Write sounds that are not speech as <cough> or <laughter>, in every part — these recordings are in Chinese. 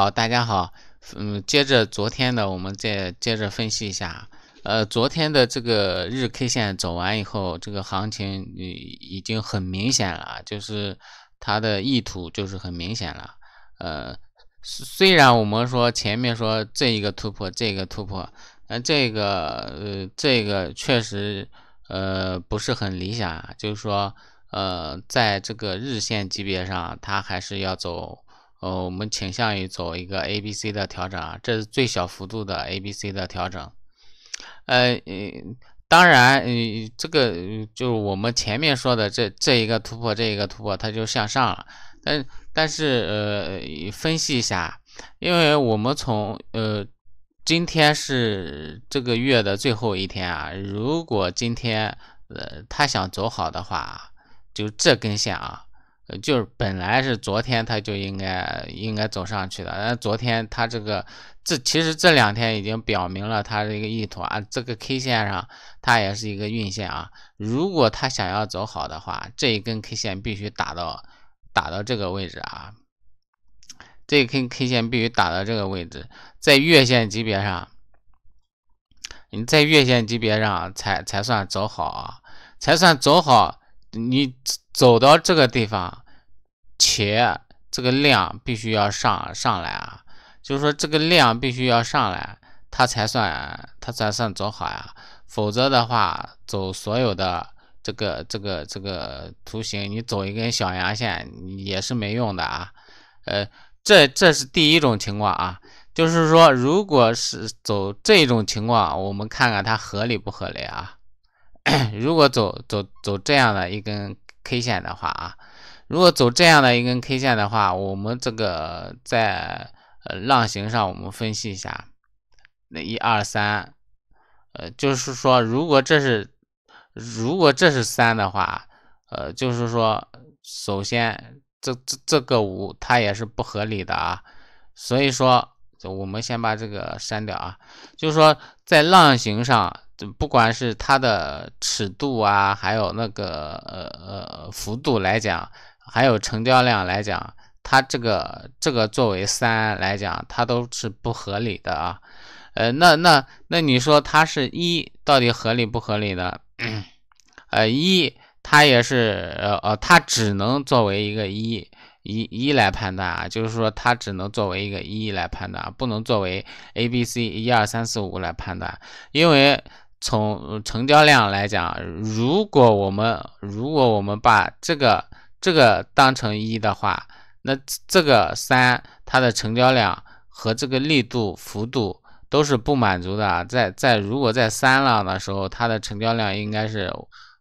好，大家好，嗯，接着昨天的，我们再接着分析一下，呃，昨天的这个日 K 线走完以后，这个行情已已经很明显了，就是它的意图就是很明显了，呃，虽然我们说前面说这一个突破，这个突破，呃，这个呃这个确实呃不是很理想，就是说呃在这个日线级别上，它还是要走。哦，我们倾向于走一个 A、B、C 的调整啊，这是最小幅度的 A、B、C 的调整。呃，当然，嗯，这个就是我们前面说的这这一个突破，这一个突破它就向上了。但但是呃，分析一下，因为我们从呃今天是这个月的最后一天啊，如果今天呃它想走好的话，就这根线啊。就是本来是昨天它就应该应该走上去的，但昨天它这个这其实这两天已经表明了它这个意图啊。这个 K 线上它也是一个运线啊。如果它想要走好的话，这一根 K 线必须打到打到这个位置啊。这根 K 线必须打到这个位置，在月线级别上，你在月线级别上才才算走好啊，才算走好。你走到这个地方。且这个量必须要上上来啊，就是说这个量必须要上来，它才算它才算走好啊，否则的话走所有的这个这个这个图形，你走一根小阳线也是没用的啊。呃，这这是第一种情况啊，就是说如果是走这种情况，我们看看它合理不合理啊。<coughs> 如果走走走这样的一根 K 线的话啊。如果走这样的一根 K 线的话，我们这个在呃浪形上我们分析一下，那一二三，呃，就是说，如果这是，如果这是三的话，呃，就是说，首先这这这个五它也是不合理的啊，所以说，我们先把这个删掉啊。就是说，在浪形上，不管是它的尺度啊，还有那个呃呃幅度来讲。还有成交量来讲，它这个这个作为三来讲，它都是不合理的啊。呃，那那那你说它是一到底合理不合理的？呃，一它也是呃呃，它只能作为一个一一一来判断啊，就是说它只能作为一个一来判断，不能作为 A、B、C 一二三四五来判断。因为从成交量来讲，如果我们如果我们把这个这个当成一的话，那这个三它的成交量和这个力度幅度都是不满足的。在在如果在三浪的时候，它的成交量应该是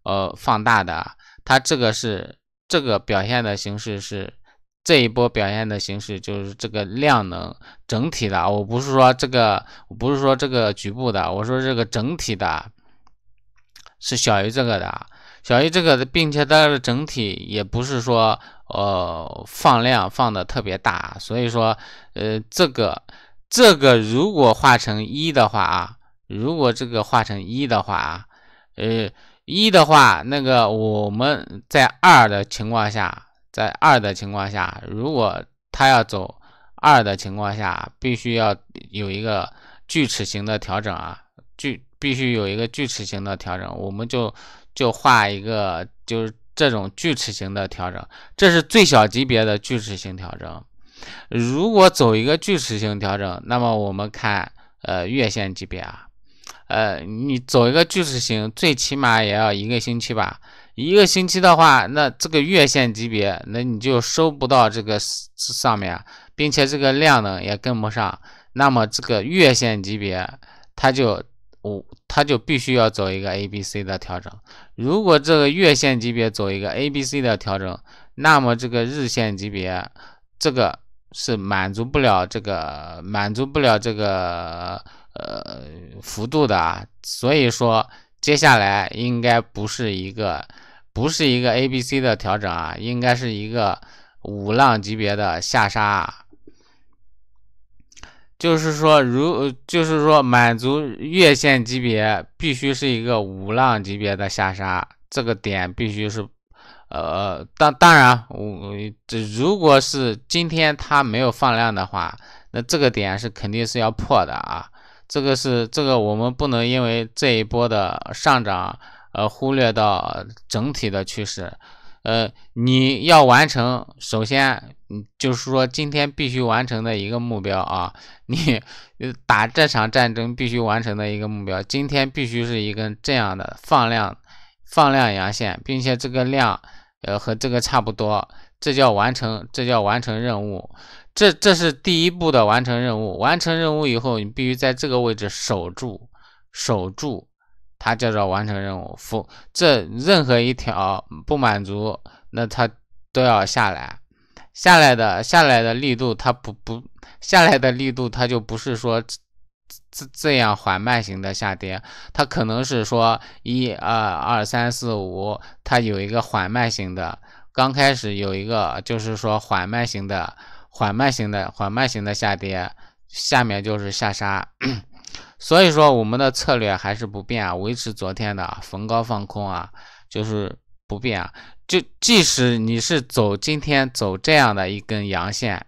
呃放大的。它这个是这个表现的形式是这一波表现的形式就是这个量能整体的，我不是说这个，我不是说这个局部的，我说这个整体的是小于这个的。小于这个，并且它的整体也不是说，呃，放量放的特别大，所以说，呃，这个，这个如果画成一的话啊，如果这个画成一的话啊，呃，一的话，那个我们在二的情况下，在二的情况下，如果它要走二的情况下，必须要有一个锯齿形的调整啊，锯必须有一个锯齿形的调整，我们就。就画一个，就是这种锯齿形的调整，这是最小级别的锯齿形调整。如果走一个锯齿形调整，那么我们看呃月线级别啊，呃你走一个锯齿形，最起码也要一个星期吧。一个星期的话，那这个月线级别，那你就收不到这个上面，并且这个量呢也跟不上，那么这个月线级别它就五。它就必须要走一个 A B C 的调整。如果这个月线级别走一个 A B C 的调整，那么这个日线级别，这个是满足不了这个满足不了这个呃幅度的啊。所以说，接下来应该不是一个不是一个 A B C 的调整啊，应该是一个五浪级别的下杀。就是说，如就是说，满足月线级别必须是一个五浪级别的下杀，这个点必须是，呃，当当然，我这如果是今天它没有放量的话，那这个点是肯定是要破的啊。这个是这个我们不能因为这一波的上涨而忽略到整体的趋势。呃，你要完成，首先，嗯，就是说今天必须完成的一个目标啊，你打这场战争必须完成的一个目标，今天必须是一根这样的放量放量阳线，并且这个量，呃，和这个差不多，这叫完成，这叫完成任务，这这是第一步的完成任务。完成任务以后，你必须在这个位置守住，守住。它叫做完成任务，符这任何一条不满足，那它都要下来，下来的下来的力度它不不下来的力度它就不是说这这样缓慢型的下跌，它可能是说一二二三四五，它有一个缓慢型的，刚开始有一个就是说缓慢型的缓慢型的缓慢型的下跌，下面就是下杀。<coughs> 所以说，我们的策略还是不变啊，维持昨天的逢高放空啊，就是不变啊。就即使你是走今天走这样的一根阳线，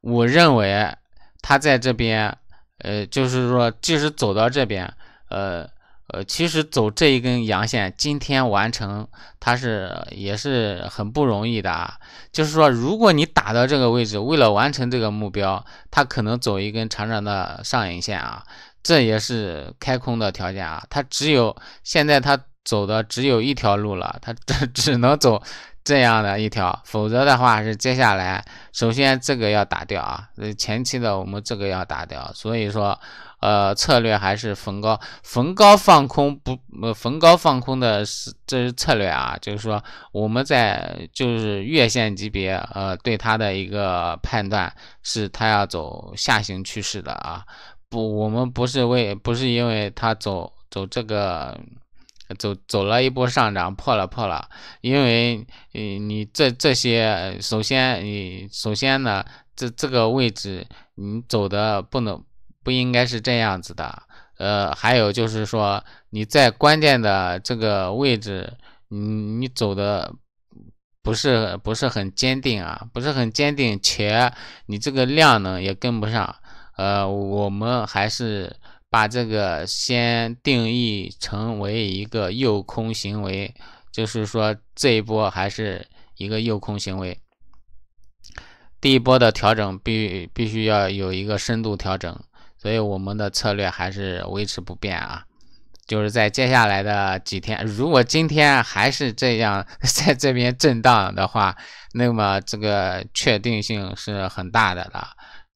我认为它在这边，呃，就是说，即使走到这边，呃。呃，其实走这一根阳线，今天完成它是也是很不容易的啊。就是说，如果你打到这个位置，为了完成这个目标，它可能走一根长长的上影线啊，这也是开空的条件啊。它只有现在它。走的只有一条路了，它 <laughs> 只只能走这样的一条，否则的话是接下来首先这个要打掉啊，前期的我们这个要打掉，所以说呃策略还是逢高逢高放空不呃，逢高放空的是这是策略啊，就是说我们在就是月线级别呃对它的一个判断是它要走下行趋势的啊，不我们不是为不是因为它走走这个。走走了一波上涨，破了破了，因为，嗯，你这这些，首先，你首先呢，这这个位置你走的不能不应该是这样子的，呃，还有就是说你在关键的这个位置，你你走的不是不是很坚定啊，不是很坚定，且你这个量能也跟不上，呃，我们还是。把这个先定义成为一个诱空行为，就是说这一波还是一个诱空行为。第一波的调整必必须要有一个深度调整，所以我们的策略还是维持不变啊，就是在接下来的几天，如果今天还是这样 <laughs> 在这边震荡的话，那么这个确定性是很大的了。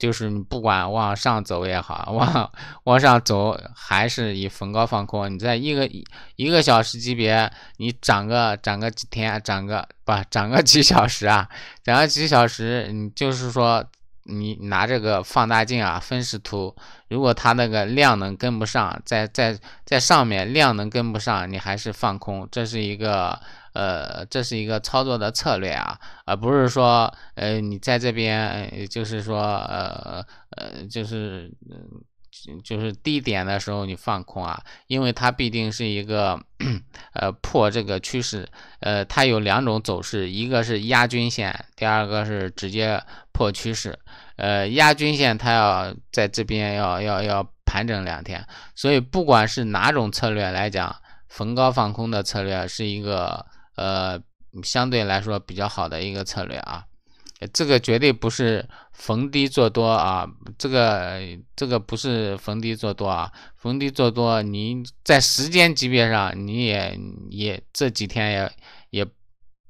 就是你不管往上走也好，往往上走还是以逢高放空。你在一个一一个小时级别，你涨个涨个几天，涨个不涨个几小时啊？涨个几小时，你就是说。你拿这个放大镜啊，分时图，如果它那个量能跟不上，在在在上面量能跟不上，你还是放空，这是一个呃，这是一个操作的策略啊，而不是说呃，你在这边就是说呃呃就是就是低点的时候你放空啊，因为它毕竟是一个呃破这个趋势，呃，它有两种走势，一个是压均线，第二个是直接破趋势。呃，压均线它要在这边要要要盘整两天，所以不管是哪种策略来讲，逢高放空的策略是一个呃相对来说比较好的一个策略啊。这个绝对不是逢低做多啊，这个这个不是逢低做多啊，逢低做多，您在时间级别上你也也这几天也也。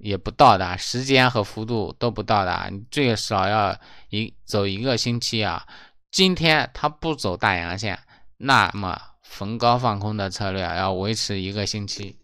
也不到达，时间和幅度都不到达，你最少要一走一个星期啊。今天它不走大阳线，那么逢高放空的策略要维持一个星期。